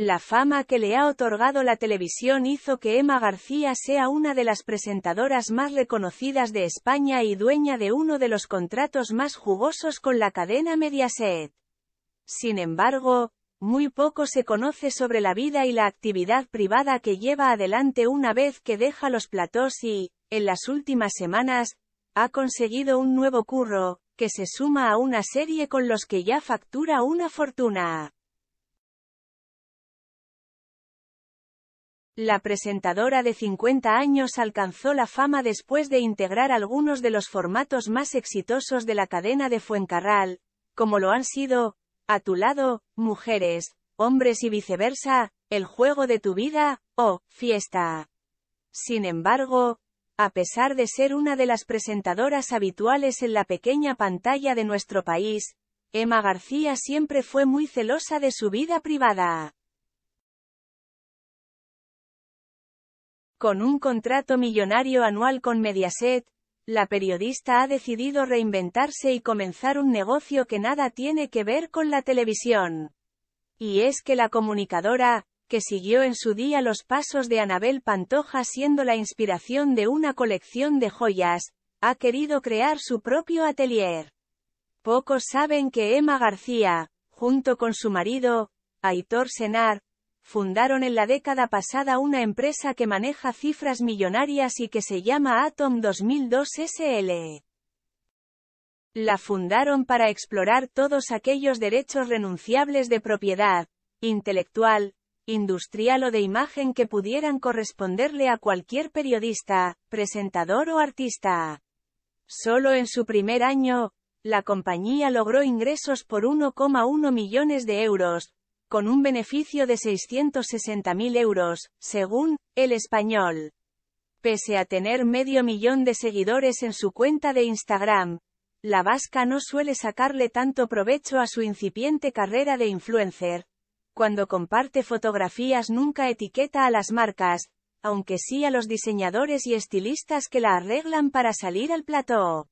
La fama que le ha otorgado la televisión hizo que Emma García sea una de las presentadoras más reconocidas de España y dueña de uno de los contratos más jugosos con la cadena Mediaset. Sin embargo, muy poco se conoce sobre la vida y la actividad privada que lleva adelante una vez que deja los platós y, en las últimas semanas, ha conseguido un nuevo curro, que se suma a una serie con los que ya factura una fortuna. La presentadora de 50 años alcanzó la fama después de integrar algunos de los formatos más exitosos de la cadena de Fuencarral, como lo han sido, A tu lado, Mujeres, Hombres y viceversa, El juego de tu vida, o Fiesta. Sin embargo, a pesar de ser una de las presentadoras habituales en la pequeña pantalla de nuestro país, Emma García siempre fue muy celosa de su vida privada. Con un contrato millonario anual con Mediaset, la periodista ha decidido reinventarse y comenzar un negocio que nada tiene que ver con la televisión. Y es que la comunicadora, que siguió en su día los pasos de Anabel Pantoja siendo la inspiración de una colección de joyas, ha querido crear su propio atelier. Pocos saben que Emma García, junto con su marido, Aitor Senar, fundaron en la década pasada una empresa que maneja cifras millonarias y que se llama Atom 2002 SL. E. La fundaron para explorar todos aquellos derechos renunciables de propiedad, intelectual, industrial o de imagen que pudieran corresponderle a cualquier periodista, presentador o artista. Solo en su primer año, la compañía logró ingresos por 1,1 millones de euros, con un beneficio de 660.000 euros, según El Español. Pese a tener medio millón de seguidores en su cuenta de Instagram, la vasca no suele sacarle tanto provecho a su incipiente carrera de influencer. Cuando comparte fotografías nunca etiqueta a las marcas, aunque sí a los diseñadores y estilistas que la arreglan para salir al plató.